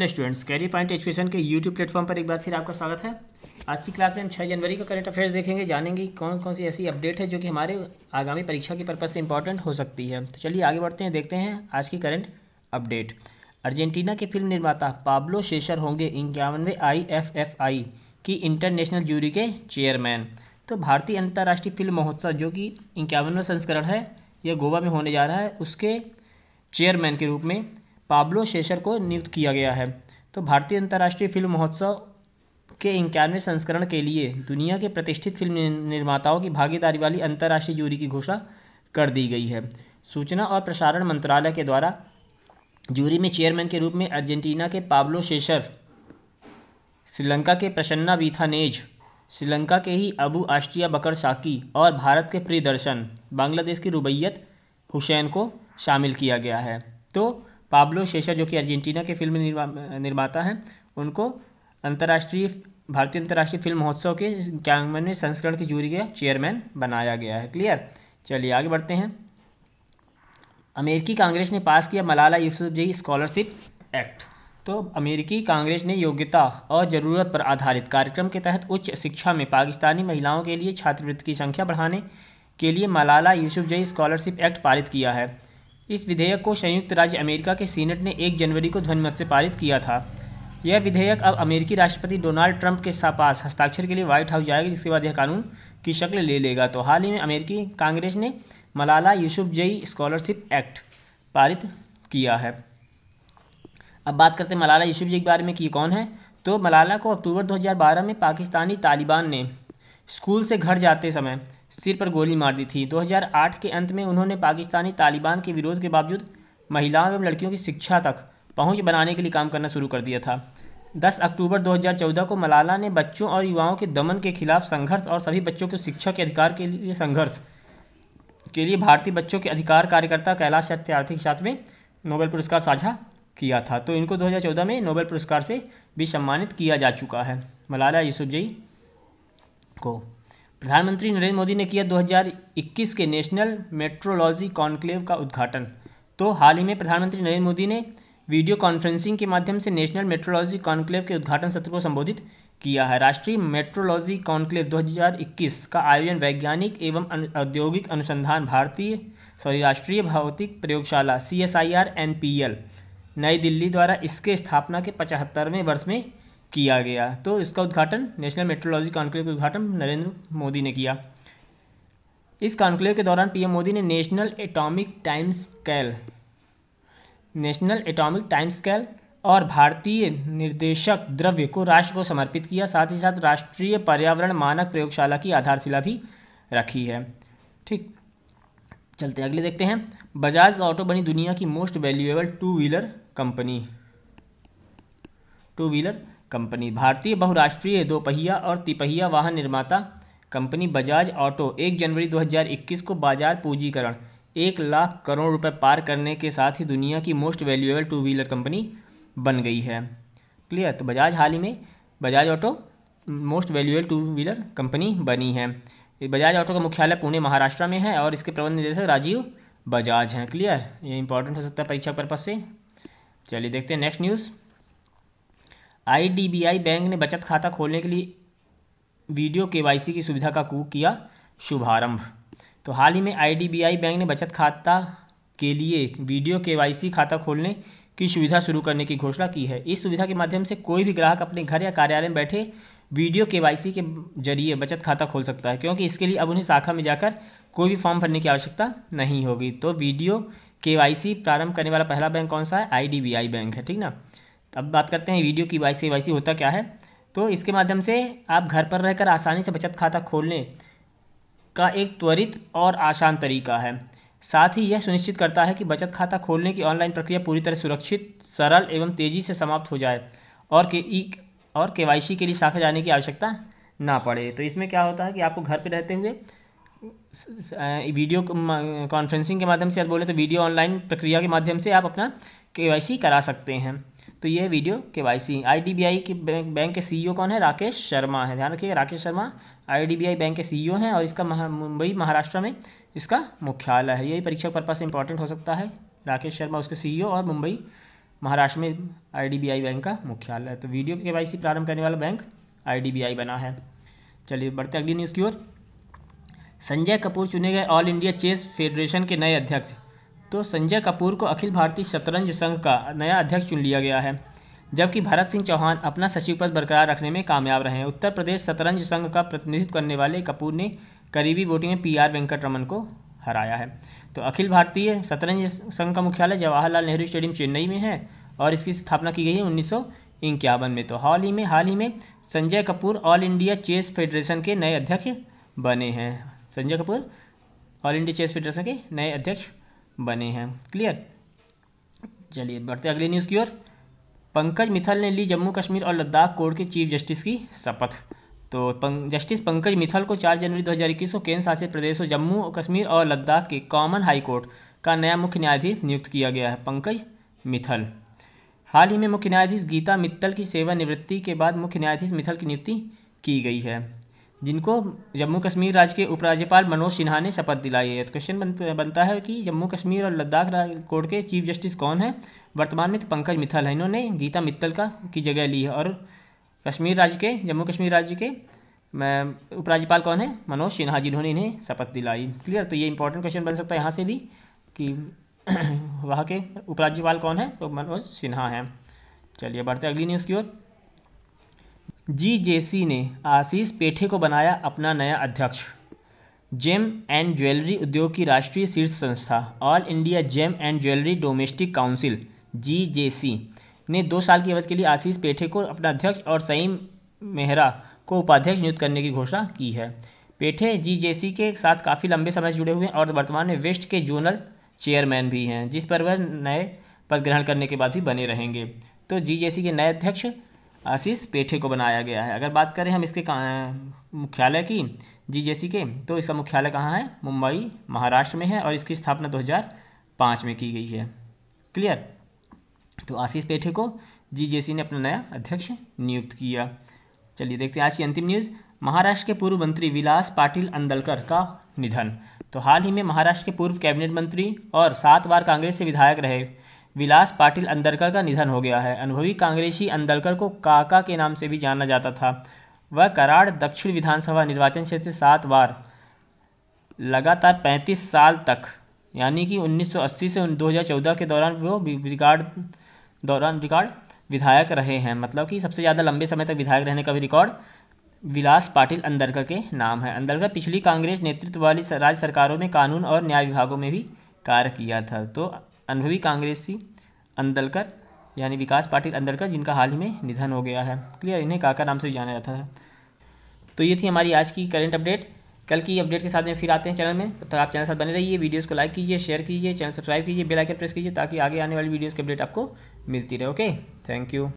hello students Career Point Education के YouTube platform पर एक बार फिर आपका स्वागत है आज की क्लास में हम 6 जनवरी का करंट अफेयर्स देखेंगे जानेंगे कौन कौन सी ऐसी अपडेट है जो कि हमारे आगामी परीक्षा के पर्पज़ से इंपॉर्टेंट हो सकती है तो चलिए आगे बढ़ते हैं देखते हैं आज की करंट अपडेट अर्जेंटीना के फिल्म निर्माता पाब्लो शेषर होंगे इक्यावनवे आई एफ एफ आई की इंटरनेशनल ज्यूरी के चेयरमैन तो भारतीय अंतर्राष्ट्रीय फिल्म महोत्सव जो कि इक्यावनवा संस्करण है यह गोवा में होने जा रहा है उसके चेयरमैन के रूप में पाब्लो शेषर को नियुक्त किया गया है तो भारतीय अंतर्राष्ट्रीय फिल्म महोत्सव के इक्यानवे संस्करण के लिए दुनिया के प्रतिष्ठित फिल्म निर्माताओं की भागीदारी वाली अंतर्राष्ट्रीय जूरी की घोषणा कर दी गई है सूचना और प्रसारण मंत्रालय के द्वारा जूरी में चेयरमैन के रूप में अर्जेंटीना के पाब्लो शेषर श्रीलंका के प्रसन्ना बीथानेज श्रीलंका के ही अबू आस्ट्रिया बकर साकी और भारत के प्रियदर्शन बांग्लादेश की रुबैयत हुसैन को शामिल किया गया है तो पाब्लो शेषा जो कि अर्जेंटीना के फिल्म निर्मा, निर्माता हैं उनको अंतर्राष्ट्रीय भारतीय अंतर्राष्ट्रीय फिल्म महोत्सव के इक्यावनवें संस्करण की जूरी का चेयरमैन बनाया गया है क्लियर चलिए आगे बढ़ते हैं अमेरिकी कांग्रेस ने पास किया मलाला यूसुफजई स्कॉलरशिप एक्ट तो अमेरिकी कांग्रेस ने योग्यता और ज़रूरत पर आधारित कार्यक्रम के तहत उच्च शिक्षा में पाकिस्तानी महिलाओं के लिए छात्रवृत्ति की संख्या बढ़ाने के लिए मलाला यूसुफजई स्कॉलरशिप एक्ट पारित किया है इस विधेयक को संयुक्त राज्य अमेरिका के सीनेट ने एक जनवरी को ध्वनिमत से पारित किया था यह विधेयक अब अमेरिकी राष्ट्रपति डोनाल्ड ट्रंप के पास हस्ताक्षर के लिए व्हाइट हाउस जाएगा जिसके बाद यह कानून की शक्ल ले लेगा तो हाल ही में अमेरिकी कांग्रेस ने मलाला जई स्कॉलरशिप एक्ट पारित किया है अब बात करते हैं मलाला जई के बारे में कि कौन है तो मलाला को अक्टूबर 2012 में पाकिस्तानी तालिबान ने स्कूल से घर जाते समय सिर पर गोली मार दी थी 2008 के अंत में उन्होंने पाकिस्तानी तालिबान के विरोध के बावजूद महिलाओं एवं लड़कियों की शिक्षा तक पहुंच बनाने के लिए काम करना शुरू कर दिया था 10 अक्टूबर 2014 को मलाला ने बच्चों और युवाओं के दमन के खिलाफ संघर्ष और सभी बच्चों के शिक्षा के अधिकार के लिए संघर्ष के लिए भारतीय बच्चों के अधिकार कार्यकर्ता कैलाश सत्यार्थी के साथ में नोबेल पुरस्कार साझा किया था तो इनको 2014 में नोबेल पुरस्कार से भी सम्मानित किया जा चुका है मलाला जई को प्रधानमंत्री नरेंद्र मोदी ने किया 2021 के नेशनल मेट्रोलॉजी कॉन्क्लेव का उद्घाटन तो हाल ही में प्रधानमंत्री नरेंद्र मोदी ने वीडियो कॉन्फ्रेंसिंग के माध्यम से नेशनल मेट्रोलॉजी कॉन्क्लेव के उद्घाटन सत्र को संबोधित किया है राष्ट्रीय मेट्रोलॉजी कॉन्क्लेव 2021 का आयोजन वैज्ञानिक एवं औद्योगिक अनुसंधान भारतीय सॉरी राष्ट्रीय भौतिक प्रयोगशाला C S I R N P L Nai Delhi द्वारा इसके स्थापना के पचहत्तरवें वर्ष में किया गया तो इसका उद्घाटन नेशनल मेट्रोलॉजी कॉन्क्लेव का उद्घाटन नरेंद्र मोदी ने किया इस कॉन्क्लेव के दौरान पीएम मोदी ने national atomic time scale national atomic time scale और भारतीय निर्देशक द्रव्य को राष्ट्र को समर्पित किया साथ ही साथ राष्ट्रीय पर्यावरण मानक प्रयोगशाला की आधारशिला भी रखी है ठीक चलते अगले देखते हैं बजाज ऑटो बनी दुनिया की most valuable two wheeler company two wheeler company भारतीय बहुराष्ट्रीय दोपहिया और तिपहिया वाहन निर्माता कंपनी बजाज ऑटो एक जनवरी 2021 को बाजार पूंजीकरण एक लाख करोड़ रुपए पार करने के साथ ही दुनिया की most valuable two wheeler company बन गई है क्लियर तो बजाज हाल ही में Bajaj auto most valuable two wheeler company बनी है बजाज ऑटो का मुख्यालय पुणे महाराष्ट्र में है और इसके प्रबंध निदेशक राजीव बजाज हैं क्लियर ये इंपॉर्टेंट हो सकता है परीक्षा पर्पज से चलिए देखते हैं नेक्स्ट न्यूज़ आईडीबीआई बैंक ने बचत खाता खोलने के लिए वीडियो केवाईसी की सुविधा का कू किया शुभारंभ तो हाल ही में आईडीबीआई बैंक ने बचत खाता के लिए वीडियो केवाईसी खाता खोलने की सुविधा शुरू करने की घोषणा की है इस सुविधा के माध्यम से कोई भी ग्राहक अपने घर या कार्यालय में बैठे वीडियो के के जरिए बचत खाता खोल सकता है क्योंकि इसके लिए अब उन्हें शाखा में जाकर कोई भी फॉर्म भरने की आवश्यकता नहीं होगी तो वीडियो के प्रारंभ करने वाला पहला बैंक कौन सा है आई बैंक है ठीक ना अब बात करते हैं वीडियो की वाई सी वाई सी होता क्या है तो इसके माध्यम से आप घर पर रहकर आसानी से बचत खाता खोलने का एक त्वरित और आसान तरीका है साथ ही यह सुनिश्चित करता है कि बचत खाता खोलने की ऑनलाइन प्रक्रिया पूरी तरह सुरक्षित सरल एवं तेज़ी से समाप्त हो जाए और के ई और के के लिए शाखा जाने की आवश्यकता ना पड़े तो इसमें क्या होता है कि आपको घर पर रहते हुए वीडियो कॉन्फ्रेंसिंग के माध्यम से बोले तो वीडियो ऑनलाइन प्रक्रिया के माध्यम से आप अपना के करा सकते हैं तो है video K Y C I D B I के बैंक के सीईओ e कौन है राकेश शर्मा है ध्यान रखिएगा राकेश शर्मा आई बैंक के सीईओ e हैं और इसका महा, मुंबई महाराष्ट्र में इसका मुख्यालय है यही परीक्षा पर्पज से इंपॉर्टेंट हो सकता है राकेश शर्मा उसके सीईओ e और मुंबई महाराष्ट्र में आई बैंक का मुख्यालय तो वीडियो के वाई प्रारंभ करने वाला बैंक आई बना है चलिए बढ़ते अगली न्यूज़ की ओर संजय कपूर चुने गए ऑल इंडिया चेस फेडरेशन के नए अध्यक्ष तो संजय कपूर को अखिल भारतीय शतरंज संघ का नया अध्यक्ष चुन लिया गया है जबकि भरत सिंह चौहान अपना सचिव पद बरकरार रखने में कामयाब रहे हैं उत्तर प्रदेश शतरंज संघ का प्रतिनिधित्व करने वाले कपूर ने करीबी वोटिंग में पी आर वेंकट रमन को हराया है तो अखिल भारतीय शतरंज संघ का मुख्यालय जवाहरलाल नेहरू स्टेडियम चेन्नई में है और इसकी स्थापना की गई है उन्नीस इक्यावन में तो हाल ही में हाल ही में Sanjay Kapoor all India chess federation के नए अध्यक्ष बने हैं Sanjay Kapoor all India chess federation के नए अध्यक्ष बने हैं क्लियर चलिए बढ़ते अगले न्यूज़ की ओर पंकज मिथल ने ली जम्मू कश्मीर और लद्दाख कोर्ट के चीफ जस्टिस की शपथ तो पं, जस्टिस पंकज मिथल को 4 जनवरी 2021 को केंद्र शासित प्रदेशों जम्मू और कश्मीर और लद्दाख के कॉमन हाई कोर्ट का नया मुख्य न्यायाधीश नियुक्त किया गया है पंकज मिथल हाल ही में मुख्य न्यायाधीश गीता मित्तल की सेवानिवृत्ति के बाद मुख्य न्यायाधीश मिथल की नियुक्ति की गई है जिनको जम्मू कश्मीर राज्य के उपराज्यपाल मनोज सिन्हा ने शपथ दिलाई है तो क्वेश्चन बनता है कि जम्मू कश्मीर और लद्दाख कोर्ट के चीफ जस्टिस कौन है वर्तमान में तो पंकज मित्तल है इन्होंने गीता मित्तल का की जगह ली है और कश्मीर राज्य के जम्मू कश्मीर राज्य के उपराज्यपाल कौन है मनोज सिन्हा जिन्होंने इन्हें शपथ दिलाई क्लियर तो ये इंपॉर्टेंट क्वेश्चन बन सकता है यहाँ से भी कि वहाँ के उपराज्यपाल कौन है तो मनोज सिन्हा हैं चलिए बढ़ते अगली न्यूज़ की ओर जीजेसी ने आशीष पेठे को बनाया अपना नया अध्यक्ष जेम एंड ज्वेलरी उद्योग की राष्ट्रीय शीर्ष संस्था all India gem and jewellery domestic council सी ने दो साल की अवधि के लिए आशीष पेठे को अपना अध्यक्ष और सईम मेहरा को उपाध्यक्ष नियुक्त करने की घोषणा की है पेठे सी के साथ काफ़ी लंबे समय से जुड़े हुए हैं और वर्तमान में वेस्ट के जोनल चेयरमैन भी हैं जिस पर वह नए पद ग्रहण करने के बाद भी बने रहेंगे तो सी के नए अध्यक्ष आशीष पेठे को बनाया गया है अगर बात करें हम इसके मुख्यालय की जी के तो इसका मुख्यालय कहाँ है मुंबई महाराष्ट्र में है और इसकी स्थापना 2005 में की गई है क्लियर तो आशीष पेठे को जी ने अपना नया अध्यक्ष नियुक्त किया चलिए देखते हैं आज की अंतिम न्यूज़ महाराष्ट्र के पूर्व मंत्री विलास पाटिल अंदलकर का निधन तो हाल ही में महाराष्ट्र के पूर्व कैबिनेट मंत्री और सात बार कांग्रेस से विधायक रहे विलास पाटिल अंदरकर का निधन हो गया है अनुभवी कांग्रेसी अंदरकर को काका के नाम से भी जाना जाता था वह कराड़ दक्षिण विधानसभा निर्वाचन क्षेत्र से सात बार लगातार 35 साल तक यानी कि 1980 से 2014 के दौरान वो रिकॉर्ड दौरान रिकॉर्ड विधायक रहे हैं मतलब कि सबसे ज़्यादा लंबे समय तक विधायक रहने का भी रिकॉर्ड विलास पाटिल अंदरकर के नाम है अंदरकर पिछली कांग्रेस नेतृत्व वाली राज्य सरकारों में कानून और न्याय विभागों में भी कार्य किया था तो अनुभवी कांग्रेसी अंदलकर यानी विकास पाटिल अंदलकर जिनका हाल ही में निधन हो गया है क्लियर इन्हें काका नाम से भी जाना जाता है तो ये थी हमारी आज की करंट अपडेट कल की अपडेट के साथ में फिर आते हैं चैनल में तब तक आप चैनल साथ बने रहिए वीडियोस को लाइक कीजिए शेयर कीजिए चैनल सब्सक्राइब कीजिए बेल आइकन प्रेस कीजिए ताकि आगे आने वाली वीडियोस की अपडेट आपको मिलती रहे ओके थैंक यू